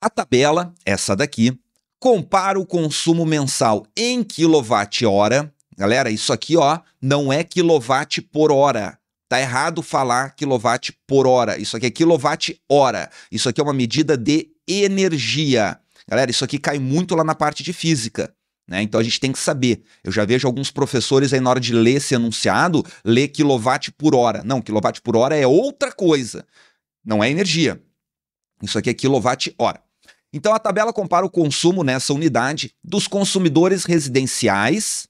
A tabela, essa daqui, compara o consumo mensal em quilowatt-hora. Galera, isso aqui, ó, não é quilowatt por hora. Tá errado falar quilowatt por hora. Isso aqui é quilowatt-hora. Isso aqui é uma medida de energia. Galera, isso aqui cai muito lá na parte de física. Né? Então a gente tem que saber. Eu já vejo alguns professores aí na hora de ler esse enunciado, ler quilowatt por hora. Não, quilowatt por hora é outra coisa. Não é energia. Isso aqui é quilowatt hora. Então a tabela compara o consumo nessa unidade dos consumidores residenciais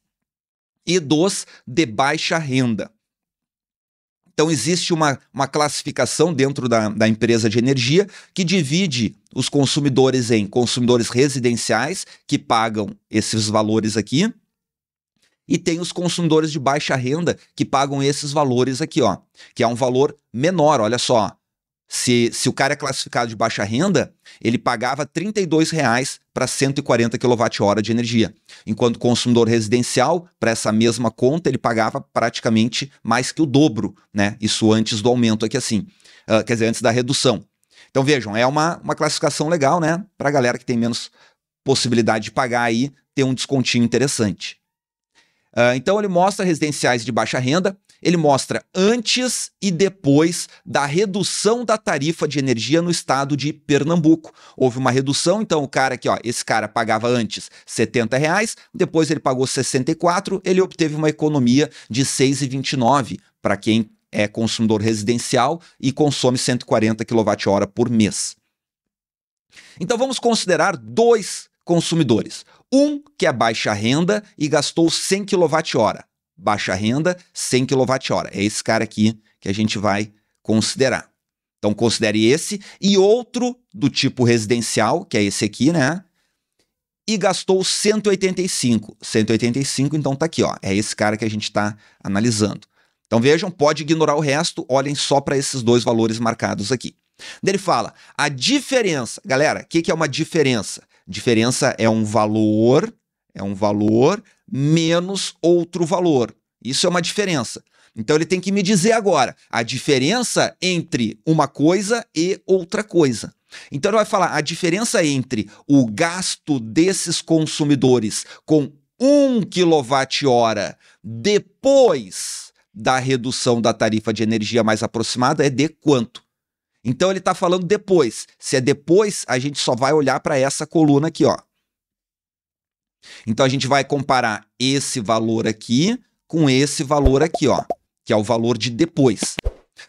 e dos de baixa renda. Então, existe uma, uma classificação dentro da, da empresa de energia que divide os consumidores em consumidores residenciais, que pagam esses valores aqui, e tem os consumidores de baixa renda, que pagam esses valores aqui, ó, que é um valor menor, olha só. Se, se o cara é classificado de baixa renda, ele pagava R$ 32,00 para 140 kWh de energia. Enquanto o consumidor residencial, para essa mesma conta, ele pagava praticamente mais que o dobro, né? Isso antes do aumento aqui assim, uh, quer dizer, antes da redução. Então vejam, é uma, uma classificação legal, né? Para a galera que tem menos possibilidade de pagar aí, ter um descontinho interessante. Uh, então ele mostra residenciais de baixa renda, ele mostra antes e depois da redução da tarifa de energia no estado de Pernambuco. Houve uma redução, então o cara aqui, ó, esse cara pagava antes R$ 70, reais, depois ele pagou 64, ele obteve uma economia de 6,29 para quem é consumidor residencial e consome 140 kWh por mês. Então vamos considerar dois consumidores. Um que é baixa renda e gastou 100 kWh, baixa renda, 100 kWh. É esse cara aqui que a gente vai considerar. Então considere esse e outro do tipo residencial, que é esse aqui, né? E gastou 185. 185, então tá aqui, ó. É esse cara que a gente está analisando. Então vejam, pode ignorar o resto, olhem só para esses dois valores marcados aqui. Ele fala: a diferença, galera, o que, que é uma diferença? Diferença é um valor é um valor menos outro valor. Isso é uma diferença. Então ele tem que me dizer agora a diferença entre uma coisa e outra coisa. Então ele vai falar a diferença entre o gasto desses consumidores com 1 kWh depois da redução da tarifa de energia mais aproximada é de quanto? Então ele está falando depois. Se é depois, a gente só vai olhar para essa coluna aqui, ó. Então a gente vai comparar esse valor aqui com esse valor aqui, ó, que é o valor de depois.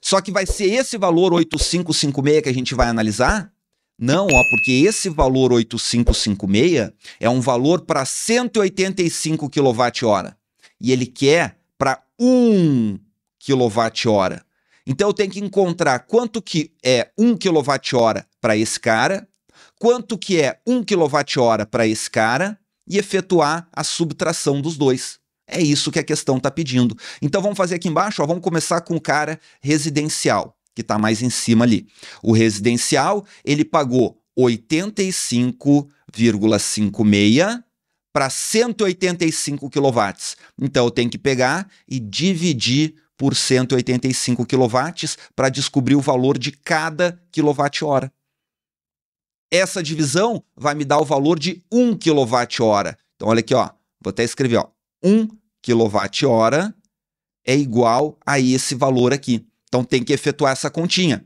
Só que vai ser esse valor 8556 que a gente vai analisar? Não, ó, porque esse valor 8556 é um valor para 185 kWh e ele quer para 1 kWh. Então eu tenho que encontrar quanto que é 1 kWh para esse cara, quanto que é 1 kWh para esse cara e efetuar a subtração dos dois. É isso que a questão está pedindo. Então vamos fazer aqui embaixo, ó, vamos começar com o cara residencial, que está mais em cima ali. O residencial, ele pagou 85,56 para 185 kW. Então eu tenho que pegar e dividir por 185 kW para descobrir o valor de cada quilowatt-hora. Essa divisão vai me dar o valor de 1 kWh. Então, olha aqui, ó. Vou até escrever, ó. 1 kWh é igual a esse valor aqui. Então, tem que efetuar essa continha.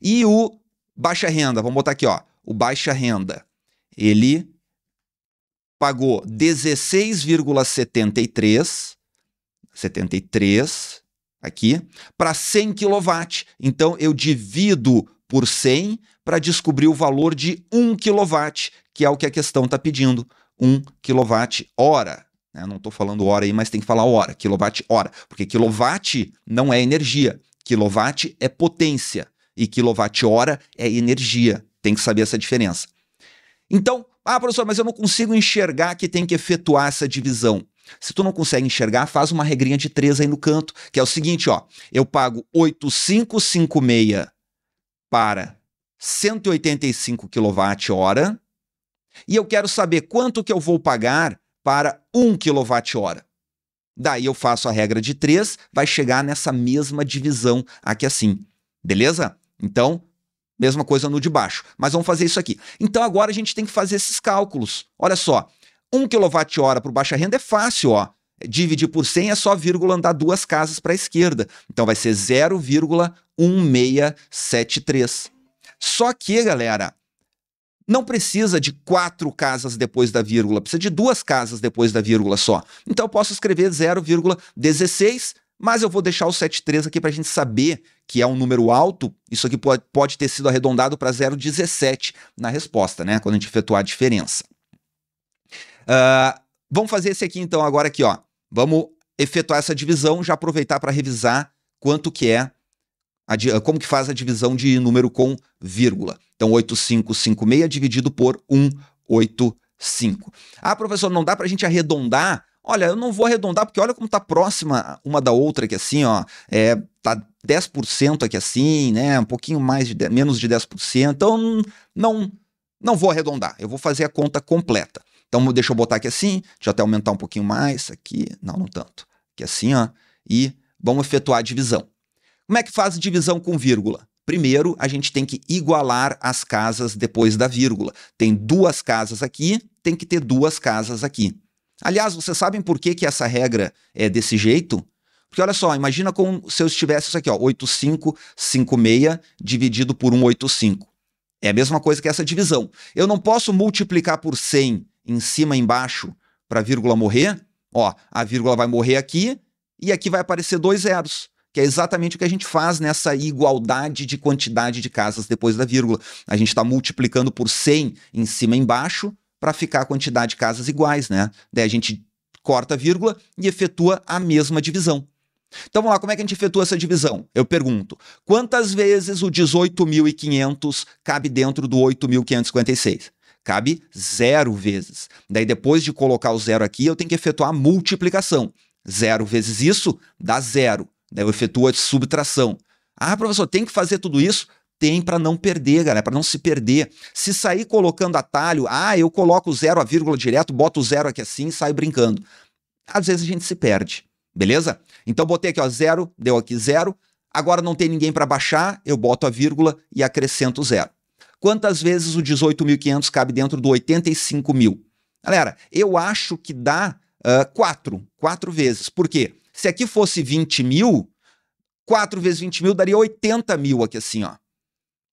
E o baixa renda, vamos botar aqui, ó. O baixa renda, ele pagou 16,73, 73 aqui, para 100 kW. Então, eu divido por 100 para descobrir o valor de 1 kW, que é o que a questão está pedindo, 1 kWh. Né? Não estou falando hora aí, mas tem que falar hora, quilowatt-hora, porque quilowatt não é energia, quilowatt é potência e quilowatt-hora é energia. Tem que saber essa diferença. Então, ah, professor, mas eu não consigo enxergar que tem que efetuar essa divisão. Se tu não consegue enxergar, faz uma regrinha de 3 aí no canto, que é o seguinte, ó, eu pago 8556 para 185 kWh e eu quero saber quanto que eu vou pagar para 1 kWh. Daí eu faço a regra de 3, vai chegar nessa mesma divisão aqui assim. Beleza? Então, mesma coisa no de baixo. Mas vamos fazer isso aqui. Então agora a gente tem que fazer esses cálculos. Olha só, 1 kWh para baixa renda é fácil, ó. Dividir por 100 é só vírgula andar duas casas para a esquerda. Então vai ser 0,1673. Só que, galera, não precisa de quatro casas depois da vírgula, precisa de duas casas depois da vírgula só. Então eu posso escrever 0,16, mas eu vou deixar o 7,3 aqui para a gente saber que é um número alto. Isso aqui pode, pode ter sido arredondado para 0,17 na resposta, né? Quando a gente efetuar a diferença. Uh, vamos fazer esse aqui então agora aqui, ó. Vamos efetuar essa divisão, já aproveitar para revisar quanto que é como que faz a divisão de número com vírgula. Então, 8556 dividido por 185. Ah, professor, não dá para a gente arredondar? Olha, eu não vou arredondar porque olha como está próxima uma da outra aqui assim, ó. É, tá 10% aqui assim, né? Um pouquinho mais de 10, menos de 10%. Então, não não vou arredondar. Eu vou fazer a conta completa. Então, deixa eu botar aqui assim, deixa eu até aumentar um pouquinho mais aqui, não, não tanto. Aqui assim, ó, e vamos efetuar a divisão. Como é que faz divisão com vírgula? Primeiro, a gente tem que igualar as casas depois da vírgula. Tem duas casas aqui, tem que ter duas casas aqui. Aliás, vocês sabem por que, que essa regra é desse jeito? Porque olha só, imagina como se eu estivesse isso aqui, ó, 8556 dividido por 185. É a mesma coisa que essa divisão. Eu não posso multiplicar por 100 em cima e embaixo para a vírgula morrer. Ó, a vírgula vai morrer aqui e aqui vai aparecer dois zeros que é exatamente o que a gente faz nessa igualdade de quantidade de casas depois da vírgula. A gente está multiplicando por 100 em cima e embaixo para ficar a quantidade de casas iguais, né? Daí a gente corta a vírgula e efetua a mesma divisão. Então vamos lá, como é que a gente efetua essa divisão? Eu pergunto, quantas vezes o 18.500 cabe dentro do 8.556? Cabe zero vezes. Daí depois de colocar o zero aqui, eu tenho que efetuar a multiplicação. Zero vezes isso dá zero né? eu efetuo a subtração. Ah, professor, tem que fazer tudo isso? Tem para não perder, galera, para não se perder. Se sair colocando atalho, ah, eu coloco zero a vírgula direto, boto o zero aqui assim e saio brincando. Às vezes a gente se perde, beleza? Então botei aqui, ó, zero, deu aqui zero. Agora não tem ninguém para baixar, eu boto a vírgula e acrescento zero. Quantas vezes o 18.500 cabe dentro do 85.000? mil? Galera, eu acho que dá uh, quatro, quatro vezes. Por quê? Se aqui fosse 20 mil, 4 vezes 20 mil daria 80 mil aqui assim, ó.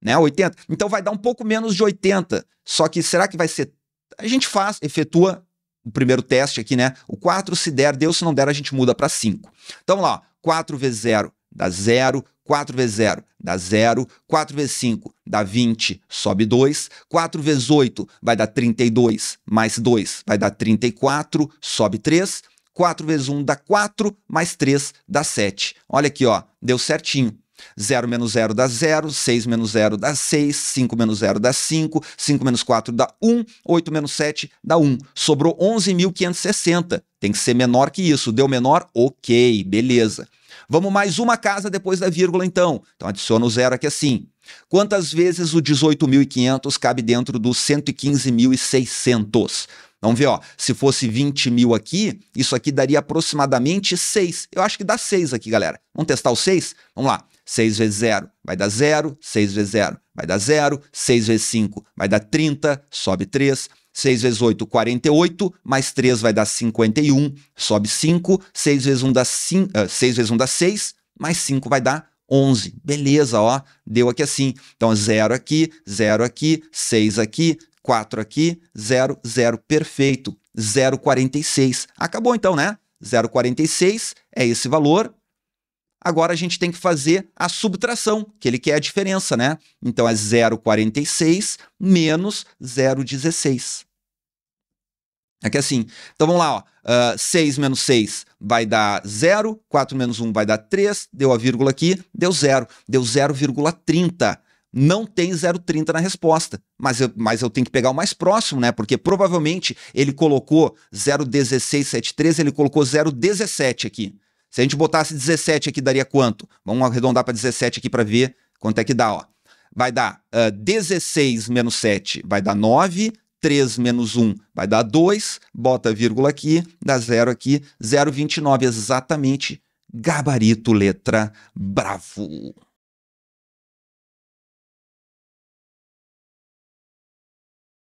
Né? 80. Então vai dar um pouco menos de 80. Só que será que vai ser. A gente faz, efetua o primeiro teste aqui, né? O 4, se der, deu, se não der, a gente muda para 5. Então lá, ó, 4 vezes 0 dá 0, 4 vezes 0 dá 0, 4 vezes 5 dá 20, sobe 2, 4 vezes 8 vai dar 32, mais 2 vai dar 34, sobe 3, 4 vezes 1 dá 4, mais 3 dá 7. Olha aqui, ó, deu certinho. 0 menos 0 dá 0, 6 menos 0 dá 6, 5 menos 0 dá 5, 5 menos 4 dá 1, 8 menos 7 dá 1. Sobrou 11.560. Tem que ser menor que isso. Deu menor? Ok, beleza. Vamos mais uma casa depois da vírgula, então. Então adiciona o zero aqui assim. Quantas vezes o 18.500 cabe dentro do 115.600? Vamos ver, ó, se fosse 20 mil aqui, isso aqui daria aproximadamente 6. Eu acho que dá 6 aqui, galera. Vamos testar o 6? Vamos lá. 6 vezes 0 vai dar 0, 6 vezes 0 vai dar 0, 6 vezes 5 vai dar 30, sobe 3, 6 vezes 8, 48, mais 3 vai dar 51, sobe 5, 6 vezes 1 dá, 5, uh, 6, vezes 1 dá 6, mais 5 vai dar 11. Beleza, ó, deu aqui assim. Então, 0 aqui, 0 aqui, 6 aqui, 4 aqui, 0, 0, perfeito. 0,46. Acabou então, né? 0,46 é esse valor. Agora a gente tem que fazer a subtração, que ele quer a diferença, né? Então é 0,46 menos 0,16. É que assim, então vamos lá, ó, uh, ah, 6 menos 6 vai dar 0, 4 menos 1 vai dar 3, deu a vírgula aqui, deu 0, deu 0,30. Não tem 0,30 na resposta, mas eu, mas eu tenho que pegar o mais próximo, né? Porque provavelmente ele colocou 0,1673, ele colocou 0,17 aqui. Se a gente botasse 17 aqui, daria quanto? Vamos arredondar para 17 aqui para ver quanto é que dá, ó. Vai dar uh, ah, 16 menos 7 vai dar 9, 3 menos 1 vai dar 2, bota vírgula aqui, dá 0 aqui, 0,29, exatamente gabarito letra bravo.